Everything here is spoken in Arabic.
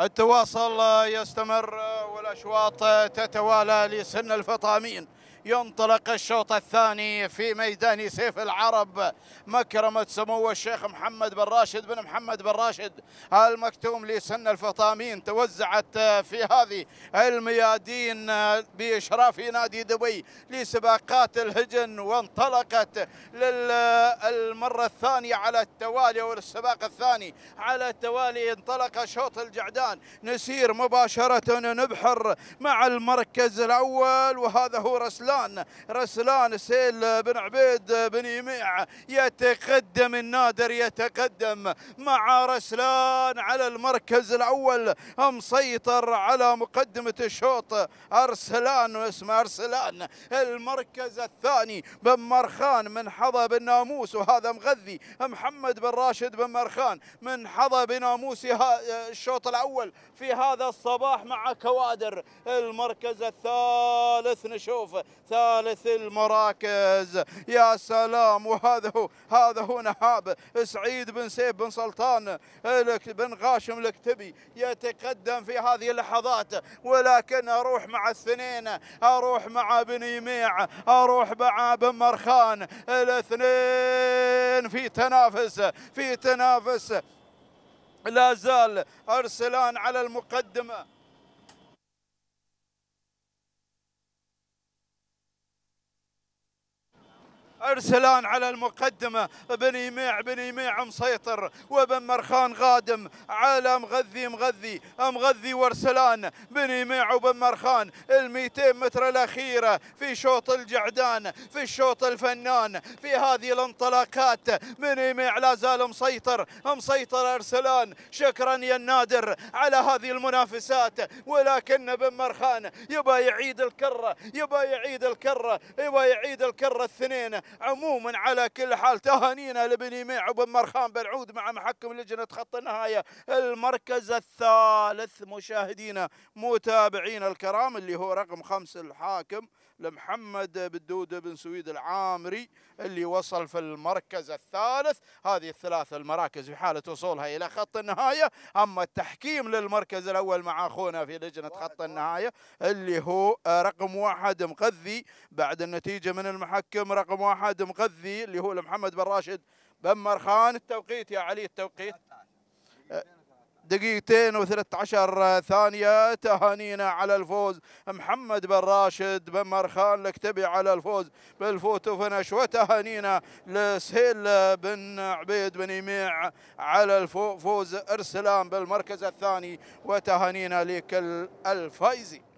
التواصل يستمر والأشواط تتوالى لسن الفطامين ينطلق الشوط الثاني في ميدان سيف العرب مكرمة سمو الشيخ محمد بن راشد بن محمد بن راشد المكتوم لسن الفطامين توزعت في هذه الميادين بإشراف نادي دبي لسباقات الهجن وانطلقت للمرة الثانية على التوالي والسباق الثاني على التوالي انطلق شوط الجعدان نسير مباشرة نبحر مع المركز الأول وهذا هو رسل رسلان رسلان سيل بن عبيد بن يميع يتقدم النادر يتقدم مع رسلان على المركز الأول مسيطر على مقدمة الشوط أرسلان اسمه أرسلان المركز الثاني بن مرخان من حظى بالناموس وهذا مغذي محمد بن راشد بن مرخان من حظى بناموس الشوط الأول في هذا الصباح مع كوادر المركز الثالث نشوف ثالث المراكز يا سلام وهذا هو هذا هو نهاب سعيد بن سيف بن سلطان بن غاشم تبي يتقدم في هذه اللحظات ولكن اروح مع الاثنين اروح مع بن يميع اروح مع بن مرخان الاثنين في تنافس في تنافس لا زال ارسلان على المقدمه ارسلان على المقدمه بن يميع بن يميع مسيطر وبن مرخان غادم على مغذي مغذي مغذي وارسلان بن يميع وبن مرخان ال 200 متر الاخيره في شوط الجعدان في الشوط الفنان في هذه الانطلاقات بن يميع لا زال مسيطر مسيطر ارسلان شكرا يا النادر على هذه المنافسات ولكن بن مرخان يبى يعيد الكره يبى يعيد الكره يبى يعيد الكره الثنين عموما على كل حال تهانينا لابن يميع وبن مرخان بلعود مع محكم لجنه خط النهايه المركز الثالث مشاهدينا متابعينا الكرام اللي هو رقم خمسه الحاكم لمحمد بدود بن سويد العامري اللي وصل في المركز الثالث هذه الثلاثة المراكز في حالة وصولها إلى خط النهاية أما التحكيم للمركز الأول مع أخونا في لجنة خط النهاية اللي هو رقم واحد مقذي بعد النتيجة من المحكم رقم واحد احد مغذي اللي هو محمد بن راشد بن مرخان التوقيت يا علي التوقيت دقيقتين و13 ثانية تهانينا على الفوز محمد بن راشد بن مرخان لكتبي على الفوز بالفوتو فنش وتهانينا لسهيل بن عبيد بن يميع على الفوز ارسلان بالمركز الثاني وتهانينا لكل الفايزي